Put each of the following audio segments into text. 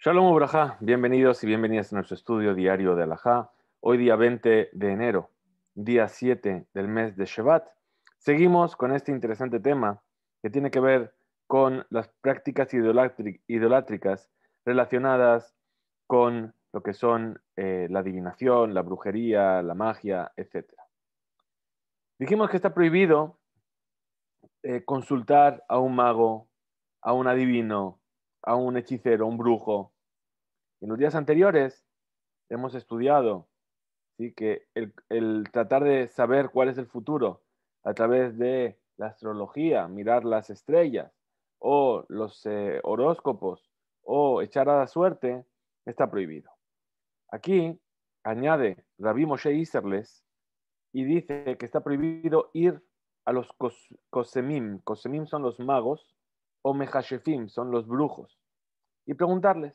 Shalom Ubraja, bienvenidos y bienvenidas a nuestro estudio diario de Alajá. Hoy día 20 de enero, día 7 del mes de Shabbat. Seguimos con este interesante tema que tiene que ver con las prácticas idolátricas relacionadas con lo que son eh, la adivinación, la brujería, la magia, etc. Dijimos que está prohibido eh, consultar a un mago, a un adivino, a un hechicero, un brujo. En los días anteriores hemos estudiado ¿sí? que el, tratar de saber cuál es el futuro a través de la astrología, mirar las estrellas o los eh, horóscopos o echar a la suerte, está prohibido. Aquí añade Rabbi Moshe Iserles y dice que está prohibido ir a los Cosemim. son los magos o Mejashefim son los brujos y preguntarles.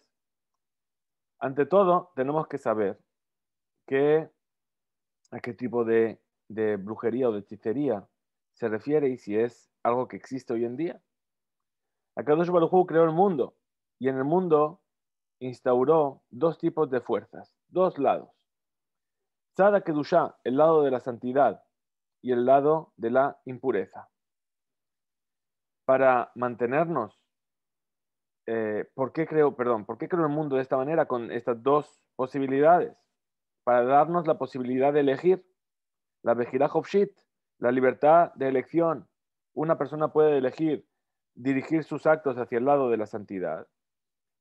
Ante todo, tenemos que saber a qué tipo de, brujería o de hechicería se refiere y si es algo que existe hoy en día. Akadosh Baruj creó el mundo y en el mundo instauró dos tipos de fuerzas, dos lados. Sada el lado de la santidad y el lado de la impureza. Para mantenernos eh, ¿por qué creo, perdón, por creo el mundo de esta manera con estas dos posibilidades? Para darnos la posibilidad de elegir, la vejirá Hofshit, la libertad de elección. Una persona puede elegir dirigir sus actos hacia el lado de la santidad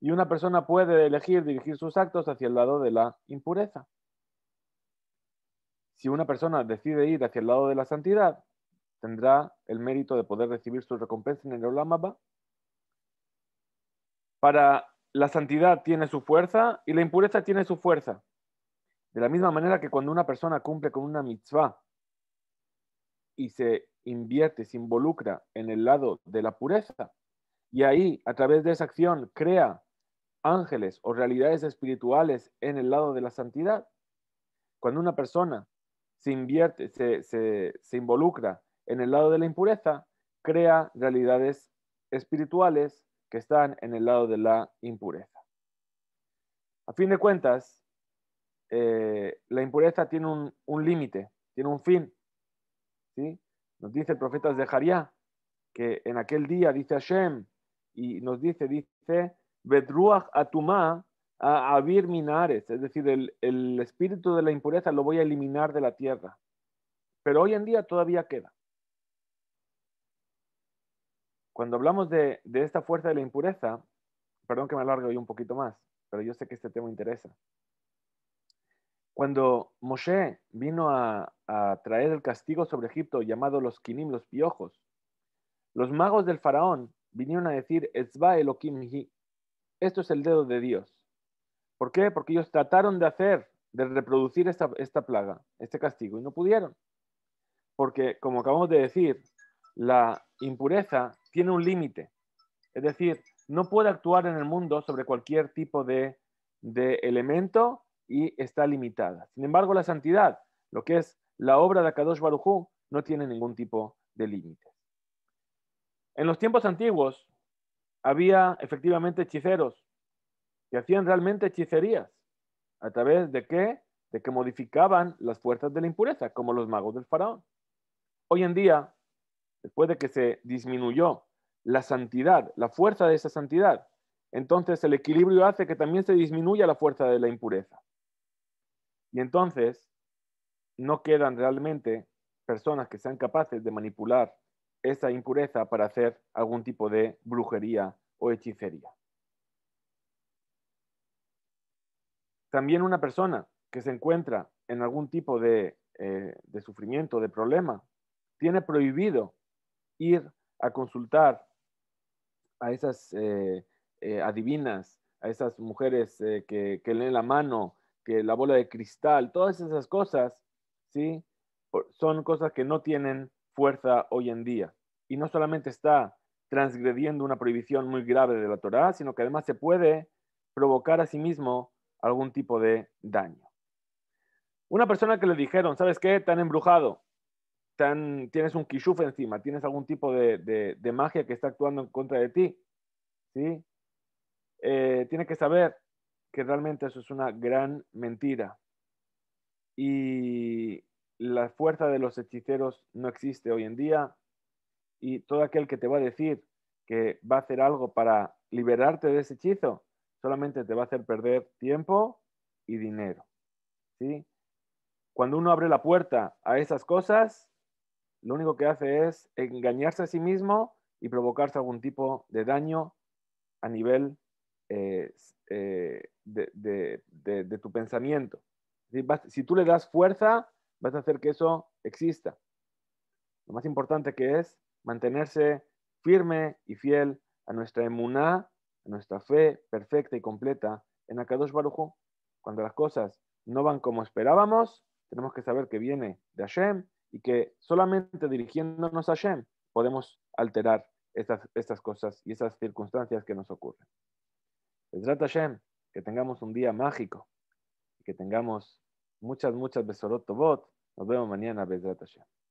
y una persona puede elegir dirigir sus actos hacia el lado de la impureza. Si una persona decide ir hacia el lado de la santidad, tendrá el mérito de poder recibir su recompensa en el Olamaba para la santidad tiene su fuerza y la impureza tiene su fuerza. De la misma manera que cuando una persona cumple con una mitzvah y se invierte, se involucra en el lado de la pureza, y ahí, a través de esa acción, crea ángeles o realidades espirituales en el lado de la santidad. Cuando una persona se invierte, se, se involucra en el lado de la impureza, crea realidades espirituales que están en el lado de la impureza. A fin de cuentas, eh, la impureza tiene un, límite, tiene un fin. ¿sí? Nos dice el profeta Zeharia que en aquel día dice Hashem y nos dice, dice, Bedruach Atumá a Abir Minares, es decir, el espíritu de la impureza lo voy a eliminar de la tierra. Pero hoy en día todavía queda. Cuando hablamos de, esta fuerza de la impureza, perdón que me alargue hoy un poquito más, pero yo sé que este tema interesa. Cuando Moshe vino a, traer el castigo sobre Egipto llamado los Kinim, los piojos, los magos del faraón vinieron a decir, esto es el dedo de Dios. ¿Por qué? Porque ellos trataron de hacer, de reproducir esta, esta plaga, este castigo, y no pudieron. Porque, como acabamos de decir, la, impureza tiene un límite. Es decir, no puede actuar en el mundo sobre cualquier tipo de, elemento y está limitada. Sin embargo, la santidad, lo que es la obra de Akadosh Barujú, no tiene ningún tipo de límite. En los tiempos antiguos había efectivamente hechiceros que hacían realmente hechicerías. ¿A través de qué? De que modificaban las fuerzas de la impureza, como los magos del faraón. Hoy en día después de que se disminuyó la santidad, la fuerza de esa santidad, entonces el equilibrio hace que también se disminuya la fuerza de la impureza. Y entonces no quedan realmente personas que sean capaces de manipular esa impureza para hacer algún tipo de brujería o hechicería. También una persona que se encuentra en algún tipo de, eh, sufrimiento, de problema, tiene prohibido ir a consultar a esas eh, eh, adivinas, a esas mujeres eh, que, leen la mano, que la bola de cristal, todas esas cosas, ¿sí? Son cosas que no tienen fuerza hoy en día. Y no solamente está transgrediendo una prohibición muy grave de la Torá, sino que además se puede provocar a sí mismo algún tipo de daño. Una persona que le dijeron, ¿sabes qué? Tan embrujado, tienes un kishuf encima, tienes algún tipo de, magia que está actuando en contra de ti, ¿sí? Eh, tiene que saber que realmente eso es una gran mentira. Y la fuerza de los hechiceros no existe hoy en día. Y todo aquel que te va a decir que va a hacer algo para liberarte de ese hechizo, solamente te va a hacer perder tiempo y dinero. ¿sí? Cuando uno abre la puerta a esas cosas, lo único que hace es engañarse a sí mismo y provocarse algún tipo de daño a nivel eh, eh, de, tu pensamiento. Si, tú le das fuerza, vas a hacer que eso exista. Lo más importante que es mantenerse firme y fiel a nuestra emuná, a nuestra fe perfecta y completa en Akadosh barujo Cuando las cosas no van como esperábamos, tenemos que saber que viene de Hashem y que solamente dirigiéndonos a Hashem podemos alterar estas, estas cosas y esas circunstancias que nos ocurren. trata Hashem, que tengamos un día mágico, y que tengamos muchas, muchas Besorot Tobot. Nos vemos mañana, besrata Hashem.